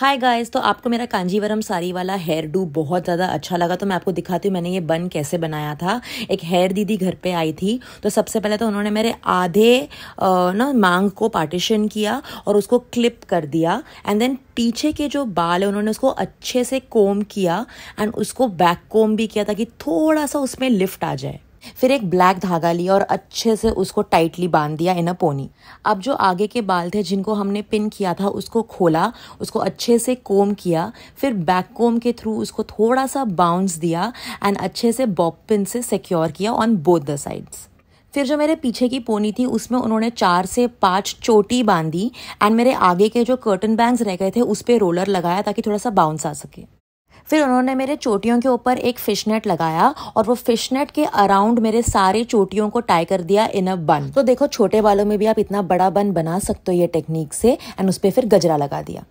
hi guys तो आपको मेरा कांजीवरम साड़ी वाला हेयर डू बहुत ज़्यादा अच्छा लगा तो मैं आपको दिखाती हूँ मैंने ये बन कैसे बनाया था एक हेयर दीदी घर पे आई थी तो सबसे पहले तो उन्होंने मेरे आधे ना मांग को पार्टीशन किया और उसको क्लिप कर दिया एंड देन पीछे के जो बाल है उन्होंने उसको अच्छे से कोम किया एंड उसको बैक कोम भी किया ताकि थोड़ा सा उसमें लिफ्ट आ जाए फिर एक ब्लैक धागा लिया और अच्छे से उसको टाइटली बांध दिया इन अ पोनी अब जो आगे के बाल थे जिनको हमने पिन किया था उसको खोला उसको अच्छे से कोम किया फिर बैक कोम के थ्रू उसको थोड़ा सा बाउंस दिया एंड अच्छे से बॉप पिन से सिक्योर किया ऑन बोथ द साइड्स फिर जो मेरे पीछे की पोनी थी उसमें उन्होंने चार से पाँच चोटी बांधी एंड मेरे आगे के जो कर्टन बैंग्स रह गए थे उस पर रोलर लगाया ताकि थोड़ा सा बाउंस आ सके फिर उन्होंने मेरे चोटियों के ऊपर एक फिशनेट लगाया और वो फिशनेट के अराउंड मेरे सारे चोटियों को टाई कर दिया इन अ बन तो देखो छोटे बालों में भी आप इतना बड़ा बन बना सकते हो ये टेक्निक से एंड उस पर फिर गजरा लगा दिया